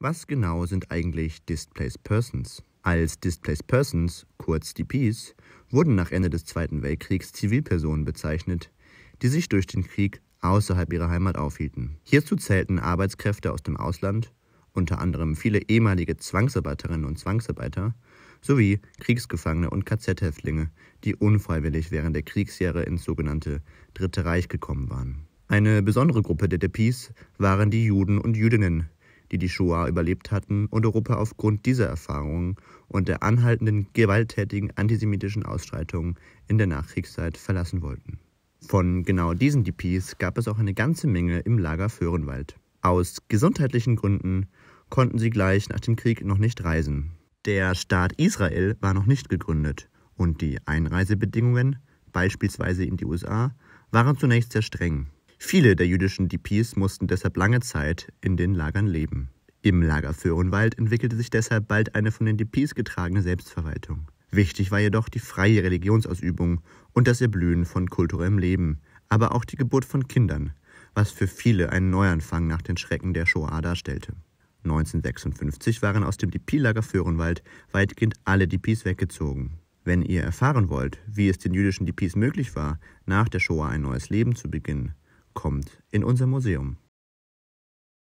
Was genau sind eigentlich Displaced Persons? Als Displaced Persons, kurz DPs, wurden nach Ende des Zweiten Weltkriegs Zivilpersonen bezeichnet, die sich durch den Krieg außerhalb ihrer Heimat aufhielten. Hierzu zählten Arbeitskräfte aus dem Ausland, unter anderem viele ehemalige Zwangsarbeiterinnen und Zwangsarbeiter, sowie Kriegsgefangene und KZ-Häftlinge, die unfreiwillig während der Kriegsjahre ins sogenannte Dritte Reich gekommen waren. Eine besondere Gruppe der DPs waren die Juden und Jüdinnen, die die Shoah überlebt hatten und Europa aufgrund dieser Erfahrungen und der anhaltenden gewalttätigen antisemitischen Ausschreitungen in der Nachkriegszeit verlassen wollten. Von genau diesen DPs gab es auch eine ganze Menge im Lager Föhrenwald. Aus gesundheitlichen Gründen konnten sie gleich nach dem Krieg noch nicht reisen. Der Staat Israel war noch nicht gegründet und die Einreisebedingungen, beispielsweise in die USA, waren zunächst sehr streng. Viele der jüdischen DPs mussten deshalb lange Zeit in den Lagern leben. Im Lager Föhrenwald entwickelte sich deshalb bald eine von den DPs getragene Selbstverwaltung. Wichtig war jedoch die freie Religionsausübung und das Erblühen von kulturellem Leben, aber auch die Geburt von Kindern, was für viele einen Neuanfang nach den Schrecken der Shoah darstellte. 1956 waren aus dem DP-Lager Föhrenwald weitgehend alle DPs weggezogen. Wenn ihr erfahren wollt, wie es den jüdischen DPs möglich war, nach der Shoah ein neues Leben zu beginnen, kommt in unser Museum.